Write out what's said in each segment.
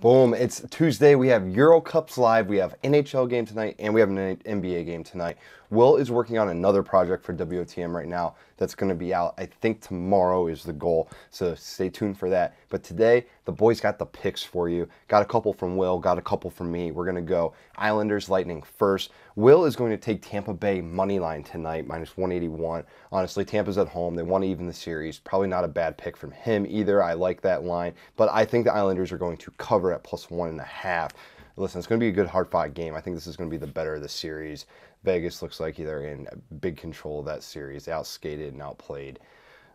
Boom, it's Tuesday. We have Euro Cups live, we have NHL game tonight, and we have an NBA game tonight. Will is working on another project for WOTM right now that's going to be out. I think tomorrow is the goal, so stay tuned for that. But today, the boys got the picks for you. Got a couple from Will, got a couple from me. We're going to go Islanders Lightning first. Will is going to take Tampa Bay money line tonight, minus 181. Honestly, Tampa's at home. They want to even the series. Probably not a bad pick from him either. I like that line, but I think the Islanders are going to cover at plus one and a half. Listen, it's going to be a good hard fought game. I think this is going to be the better of the series. Vegas looks like they're in big control of that series, outskated and outplayed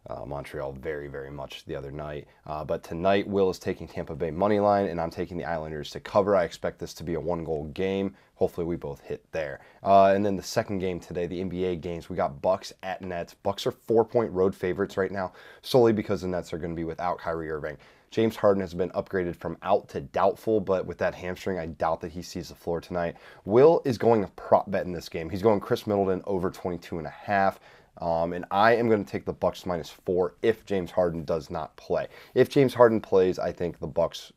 uh, Montreal very, very much the other night. Uh, but tonight, Will is taking Tampa Bay money line, and I'm taking the Islanders to cover. I expect this to be a one goal game. Hopefully, we both hit there. Uh, and then the second game today, the NBA games, we got Bucks at Nets. Bucks are four point road favorites right now, solely because the Nets are going to be without Kyrie Irving. James Harden has been upgraded from out to doubtful, but with that hamstring, I doubt that he sees the floor tonight. Will is going a prop bet in this game. He's going Chris Middleton over 22 and a half. Um, and I am going to take the Bucks minus four if James Harden does not play. If James Harden plays, I think the Bucks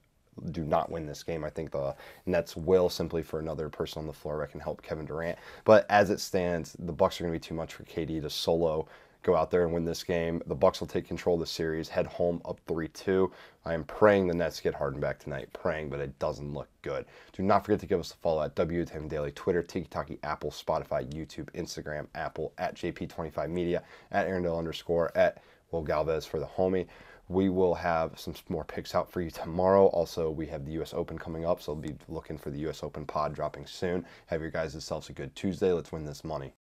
do not win this game. I think the Nets will simply for another person on the floor that can help Kevin Durant. But as it stands, the Bucks are going to be too much for KD to solo go out there and win this game. The Bucks will take control of the series, head home up 3-2. I am praying the Nets get Harden back tonight. Praying, but it doesn't look good. Do not forget to give us a follow at WTM Daily, Twitter, TikTok, Apple, Spotify, YouTube, Instagram, Apple, at JP25 Media, at Arendelle underscore, at Will Galvez for the homie. We will have some more picks out for you tomorrow. Also, we have the U.S. Open coming up, so be looking for the U.S. Open pod dropping soon. Have your guys yourselves a good Tuesday. Let's win this money.